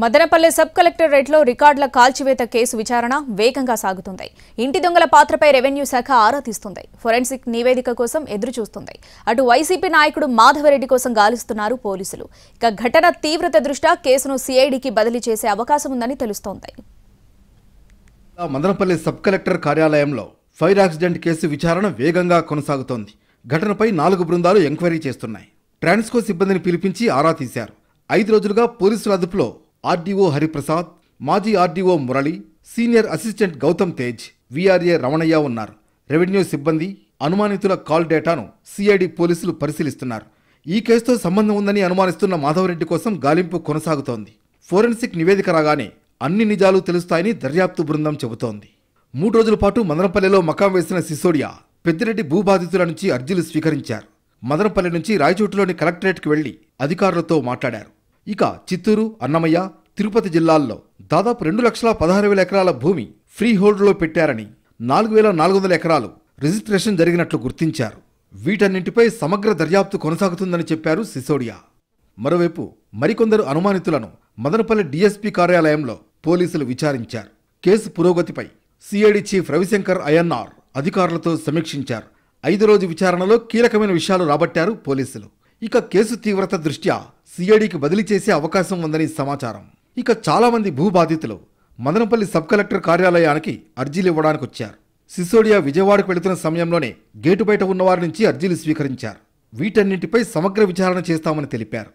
Madanapalle sub కలెక్టరేట్లో రికార్డుల కాల్చివేత case విచారణ వేగంగా సాగుతుంది ఇంటి దొంగల పాత్రపై రెవెన్యూ శాఖ ఆరా తీస్తుంది ఫొరెన్సిక్ నివేదిక కోసం ఎదురు చూస్తుంది అటు వైసీపీ నాయకుడు మాధవరెడ్డి కోసం గాలిస్తున్నారు పోలీసులు ఇక ఘటన తీవ్రత దృష్ట్యా కేసును సిఐడికి బదిలీ చేసే అవకాశం ఉందని తెలుస్తోంది మదనపల్లి సబ్ కలెక్టర్ కార్యాలయంలో ఫైర్ యాక్సిడెంట్ కేసు విచారణ వేగంగా కొనసాగుతోంది ఘటనపై నాలుగు బృందాలు ఎంక్వైరీ చేస్తున్నాయి ట్రాన్స్కో సిబ్బందిని పిలిపించి ఆరా తీశారు ఐదు రోజులుగా పోలీసుల అదుపులో ఆర్డీఓ హరిప్రసాద్ మాజీ RDO Murali senior assistant Gautam Tej VRA Ramanaiah ఉన్నారు రెవెన్యూ సిబ్బంది అనుమానితుల కాల్ డేటాను సిఐడి పోలీసులు పరిశీలిస్తున్నారు ఈ కేసుతో సంబంధం ఉందని అనుమానిస్తున్న మాధవరెడ్డి కోసం గాలింపు కొనసాగుతోంది ఫోరెన్సిక్ నివేదిక రాగానే అన్ని నిజాలు తెలుస్తాయని దర్యాప్తు బృందం చెబుతోంది మూడు రోజుల పాటు మదనపల్లెలో మకాం వేసిన సిసోడియా పెద్దిరెడ్డి భూబాధితుల నుంచి అర్జీలు స్వీకరించారు మదనపల్లి నుంచి రాయచోటులోని కలెక్టరేట్కి వెళ్లి అధికారులతో మాట్లాడారు ఇక చిత్తూరు అన్నమయ్య తిరుపతి జిల్లాల్లో దాదాపు రెండు లక్షల పదహారు వేల ఎకరాల భూమి ఫ్రీ హోల్డ్లో పెట్టారని నాలుగు వేల నాలుగు వందల ఎకరాలు రిజిస్ట్రేషన్ జరిగినట్లు గుర్తించారు వీటన్నింటిపై సమగ్ర దర్యాప్తు కొనసాగుతుందని చెప్పారు సిసోడియా మరోవైపు మరికొందరు అనుమానితులను మదనపల్లి డీఎస్పీ కార్యాలయంలో పోలీసులు విచారించారు కేసు పురోగతిపై సిఐడి చీఫ్ రవిశంకర్ అయన్నార్ అధికారులతో సమీక్షించారు ఐదు రోజు విచారణలో కీలకమైన విషయాలు రాబట్టారు పోలీసులు ఇక కేసు తీవ్రత దృష్ట్యా సిఐడికి బదిలీ చేసే అవకాశం ఉందని సమాచారం ఇక చాలామంది భూ బాధితులు మదనపల్లి సబ్ కలెక్టర్ కార్యాలయానికి అర్జీలు ఇవ్వడానికి వచ్చారు సిసోడియా విజయవాడకు వెళుతున్న సమయంలోనే గేటు బయట ఉన్నవారి నుంచి అర్జీలు స్వీకరించారు వీటన్నింటిపై సమగ్ర విచారణ చేస్తామని తెలిపారు